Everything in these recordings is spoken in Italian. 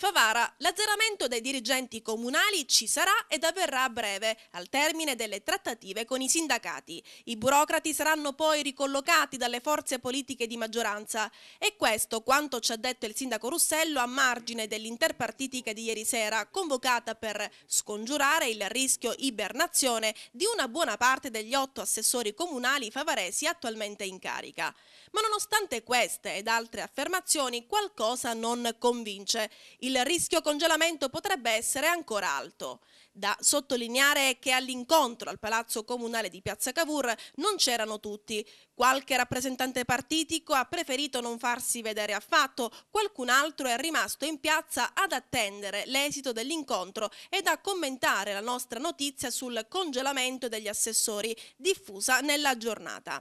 Favara, l'azzeramento dei dirigenti comunali ci sarà ed avverrà a breve, al termine delle trattative con i sindacati. I burocrati saranno poi ricollocati dalle forze politiche di maggioranza. E questo quanto ci ha detto il sindaco Russello a margine dell'interpartitica di ieri sera, convocata per scongiurare il rischio ibernazione di una buona parte degli otto assessori comunali favaresi attualmente in carica. Ma nonostante queste ed altre affermazioni, qualcosa non convince. Il il rischio congelamento potrebbe essere ancora alto. Da sottolineare è che all'incontro al Palazzo Comunale di Piazza Cavour non c'erano tutti. Qualche rappresentante partitico ha preferito non farsi vedere affatto, qualcun altro è rimasto in piazza ad attendere l'esito dell'incontro ed a commentare la nostra notizia sul congelamento degli assessori diffusa nella giornata.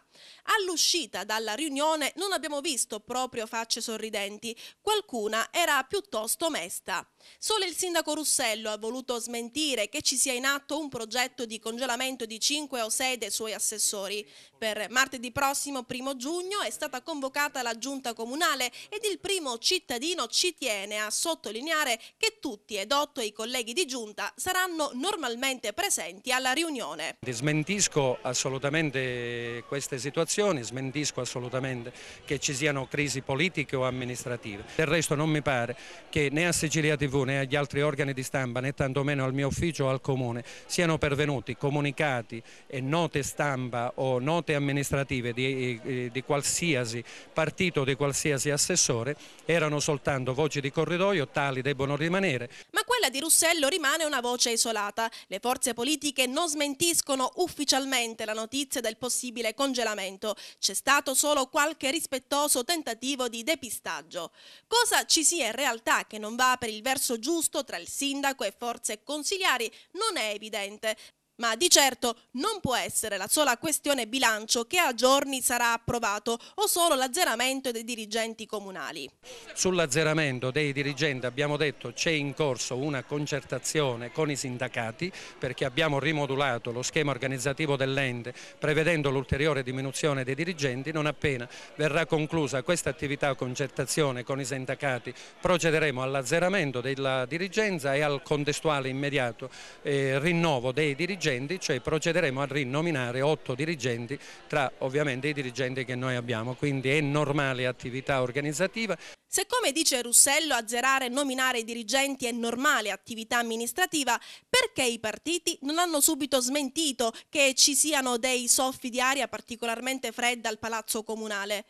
All'uscita dalla riunione non abbiamo visto proprio facce sorridenti, qualcuna era piuttosto mesta. Solo il sindaco Russello ha voluto smentire che ci sia in atto un progetto di congelamento di 5 o 6 dei suoi assessori. Per martedì prossimo, primo giugno, è stata convocata la giunta comunale ed il primo cittadino ci tiene a sottolineare che tutti ed otto i colleghi di giunta saranno normalmente presenti alla riunione. Smentisco assolutamente queste situazioni, smentisco assolutamente che ci siano crisi politiche o amministrative. Del resto non mi pare che né a Sicilia TV né agli altri organi di stampa né tantomeno al mio ufficio l'ufficio al comune, siano pervenuti comunicati e note stampa o note amministrative di, eh, di qualsiasi partito, di qualsiasi assessore, erano soltanto voci di corridoio, tali debbono rimanere. Ma quella di Russello rimane una voce isolata. Le forze politiche non smentiscono ufficialmente la notizia del possibile congelamento. C'è stato solo qualche rispettoso tentativo di depistaggio. Cosa ci sia in realtà che non va per il verso giusto tra il sindaco e forze consigliari familiari non è evidente ma di certo non può essere la sola questione bilancio che a giorni sarà approvato o solo l'azzeramento dei dirigenti comunali. Sull'azzeramento dei dirigenti abbiamo detto c'è in corso una concertazione con i sindacati perché abbiamo rimodulato lo schema organizzativo dell'ente prevedendo l'ulteriore diminuzione dei dirigenti, non appena verrà conclusa questa attività concertazione con i sindacati procederemo all'azzeramento della dirigenza e al contestuale immediato eh, rinnovo dei dirigenti dirigenti, cioè procederemo a rinominare otto dirigenti tra ovviamente i dirigenti che noi abbiamo, quindi è normale attività organizzativa. Se come dice Russello azzerare e nominare i dirigenti è normale attività amministrativa, perché i partiti non hanno subito smentito che ci siano dei soffi di aria particolarmente fredda al Palazzo Comunale?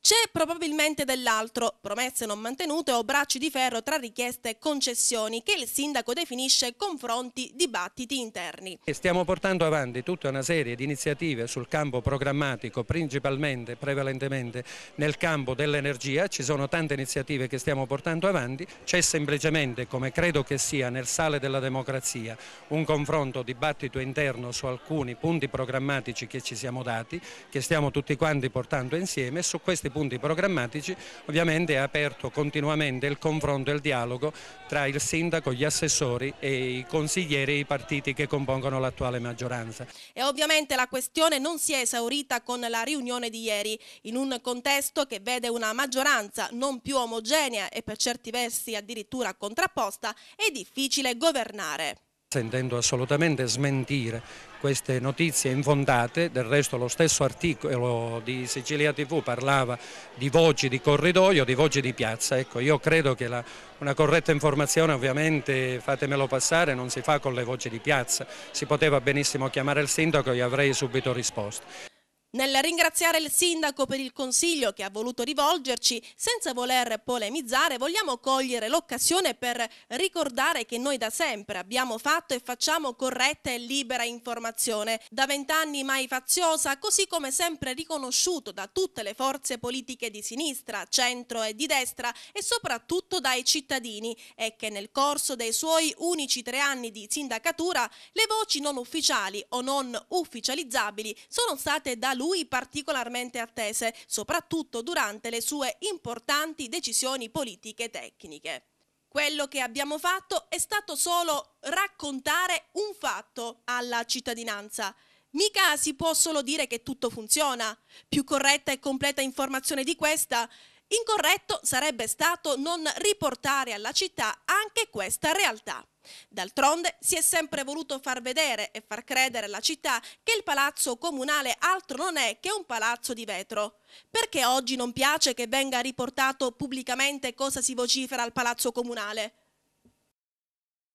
C'è probabilmente dell'altro, promesse non mantenute o bracci di ferro tra richieste e concessioni che il sindaco definisce confronti, dibattiti interni. Stiamo portando avanti tutta una serie di iniziative sul campo programmatico, principalmente, prevalentemente nel campo dell'energia, ci sono tante iniziative che stiamo portando avanti, c'è semplicemente, come credo che sia nel sale della democrazia, un confronto, dibattito interno su alcuni punti programmatici che ci siamo dati, che stiamo tutti quanti portando insieme e su questi questi punti programmatici ovviamente è aperto continuamente il confronto e il dialogo tra il sindaco, gli assessori e i consiglieri e i partiti che compongono l'attuale maggioranza. E ovviamente la questione non si è esaurita con la riunione di ieri, in un contesto che vede una maggioranza non più omogenea e per certi versi addirittura contrapposta, è difficile governare. Intendo assolutamente smentire queste notizie infondate, del resto lo stesso articolo di Sicilia TV parlava di voci di corridoio, di voci di piazza, ecco io credo che la, una corretta informazione ovviamente, fatemelo passare, non si fa con le voci di piazza, si poteva benissimo chiamare il sindaco e avrei subito risposto. Nel ringraziare il sindaco per il consiglio che ha voluto rivolgerci, senza voler polemizzare, vogliamo cogliere l'occasione per ricordare che noi da sempre abbiamo fatto e facciamo corretta e libera informazione, da vent'anni mai faziosa, così come sempre riconosciuto da tutte le forze politiche di sinistra, centro e di destra e soprattutto dai cittadini e che nel corso dei suoi unici tre anni di sindacatura le voci non ufficiali o non ufficializzabili sono state da lui lui particolarmente attese, soprattutto durante le sue importanti decisioni politiche tecniche. Quello che abbiamo fatto è stato solo raccontare un fatto alla cittadinanza. Mica si può solo dire che tutto funziona. Più corretta e completa informazione di questa Incorretto sarebbe stato non riportare alla città anche questa realtà. D'altronde si è sempre voluto far vedere e far credere alla città che il palazzo comunale altro non è che un palazzo di vetro. Perché oggi non piace che venga riportato pubblicamente cosa si vocifera al palazzo comunale?